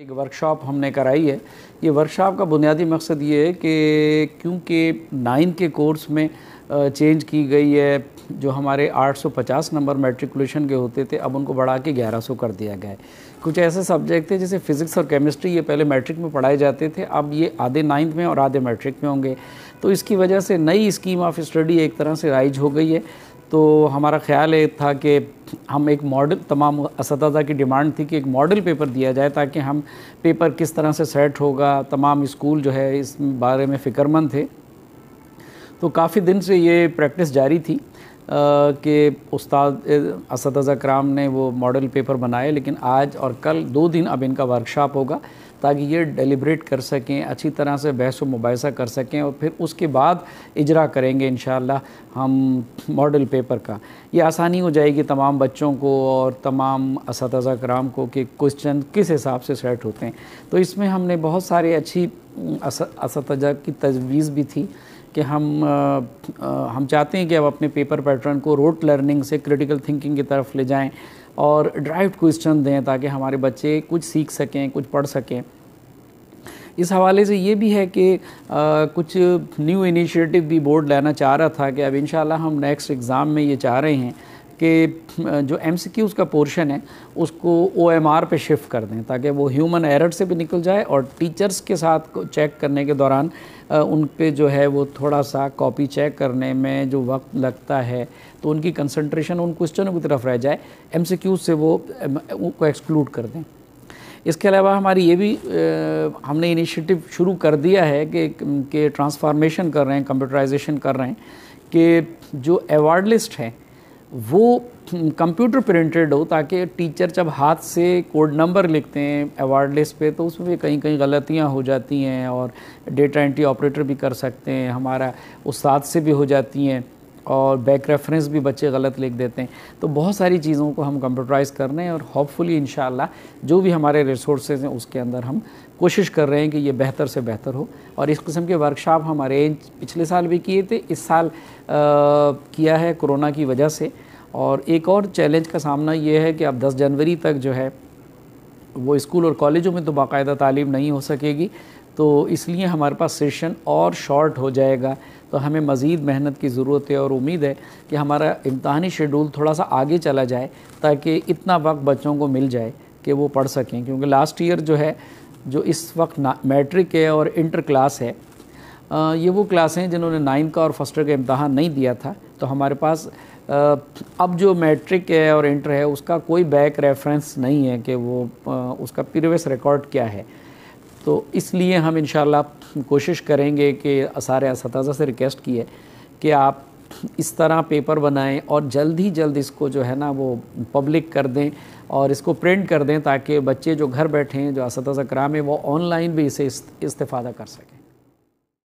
एक वर्कशॉप हमने कराई है ये वर्कशॉप का बुनियादी मकसद ये है कि क्योंकि नाइन के कोर्स में चेंज की गई है जो हमारे 850 नंबर मेट्रिकुलेशन के होते थे अब उनको बढ़ा के 1100 कर दिया गया है कुछ ऐसे सब्जेक्ट थे जैसे फ़िज़िक्स और केमिस्ट्री ये पहले मैट्रिक में पढ़ाए जाते थे अब ये आधे नाइन्थ में और आधे मैट्रिक में होंगे तो इसकी वजह से नई स्कीम ऑफ स्टडी एक तरह से राइज हो गई है तो हमारा ख्याल ये था कि हम एक मॉडल तमाम इसदा की डिमांड थी कि एक मॉडल पेपर दिया जाए ताकि हम पेपर किस तरह से सेट होगा तमाम स्कूल जो है इस बारे में फ़िक्रमंद थे तो काफ़ी दिन से ये प्रैक्टिस जारी थी कि उस्ताद इसदा कराम ने वो मॉडल पेपर बनाए लेकिन आज और कल दो दिन अब इनका वर्कशॉप होगा ताकि ये डेलिब्रेट कर सकें अच्छी तरह से बहस व मुबासा कर सकें और फिर उसके बाद इजरा करेंगे इन हम मॉडल पेपर का ये आसानी हो जाएगी तमाम बच्चों को और तमाम इस कराम को कि क्वेश्चन किस हिसाब से सेट होते हैं तो इसमें हमने बहुत सारी अच्छी इस की तजवीज़ भी थी कि हम आ, आ, हम चाहते हैं कि अब अपने पेपर पैटर्न को रोट लर्निंग से क्रिटिकल थिंकिंग की तरफ ले जाएँ और ड्राइव क्वेश्चन दें ताकि हमारे बच्चे कुछ सीख सकें कुछ पढ़ सकें इस हवाले से ये भी है कि आ, कुछ न्यू इनिशिएटिव भी बोर्ड लेना चाह रहा था कि अब इन हम नेक्स्ट एग्ज़ाम में ये चाह रहे हैं कि जो एम सी का पोर्शन है उसको ओ एम आर शिफ्ट कर दें ताकि वो ह्यूमन एरर से भी निकल जाए और टीचर्स के साथ चेक करने के दौरान उन पर जो है वो थोड़ा सा कॉपी चेक करने में जो वक्त लगता है तो उनकी कंसंट्रेशन उन क्वेश्चनों की तरफ रह जाए एम से वो को एक्सक्लूड कर दें इसके अलावा हमारी ये भी आ, हमने इनिशिएटिव शुरू कर दिया है कि के ट्रांसफॉर्मेशन कर रहे हैं कंप्यूटराइजेशन कर रहे हैं कि जो अवार्ड लिस्ट है वो कंप्यूटर हम्म, प्रिंटेड हो ताकि टीचर जब हाथ से कोड नंबर लिखते हैं अवार्ड लिस्ट पे तो उसमें भी कहीं कहीं गलतियां हो जाती हैं और डेटा एंट्री ऑपरेटर भी कर सकते हैं हमारा उस्ताद से भी हो जाती हैं और बैक रेफरेंस भी बच्चे गलत लिख देते हैं तो बहुत सारी चीज़ों को हम कंप्यूटराइज कर रहे हैं और होपफुली इन जो भी हमारे रिसोर्सेज हैं उसके अंदर हम कोशिश कर रहे हैं कि ये बेहतर से बेहतर हो और इस किस्म के वर्कशॉप हम अरेंज पिछले साल भी किए थे इस साल आ, किया है कोरोना की वजह से और एक और चैलेंज का सामना ये है कि अब 10 जनवरी तक जो है वो स्कूल और कॉलेजों में तो बाकायदा तालीम नहीं हो सकेगी तो इसलिए हमारे पास सेशन और शॉर्ट हो जाएगा तो हमें मज़ीद मेहनत की ज़रूरत है और उम्मीद है कि हमारा इम्तहानी शेड्यूल थोड़ा सा आगे चला जाए ताकि इतना वक्त बच्चों को मिल जाए कि वो पढ़ सकें क्योंकि लास्ट ईयर जो है जो इस वक्त मैट्रिक है और इंटर क्लास है आ, ये वो क्लासें हैं जिन्होंने नाइन्थ का और फर्स्ट का इम्तहान नहीं दिया था तो हमारे पास अब जो मैट्रिक है और इंटर है उसका कोई बैक रेफरेंस नहीं है कि वो उसका प्रीवियस रिकॉर्ड क्या है तो इसलिए हम इन कोशिश करेंगे कि सारे इसतजा से रिक्वेस्ट की है कि आप इस तरह पेपर बनाएं और जल्द ही जल्द इसको जो है ना वो पब्लिक कर दें और इसको प्रिंट कर दें ताकि बच्चे जो घर बैठे हैं जो इसतजा कराम है वो ऑनलाइन भी इसे इस्तः कर सकें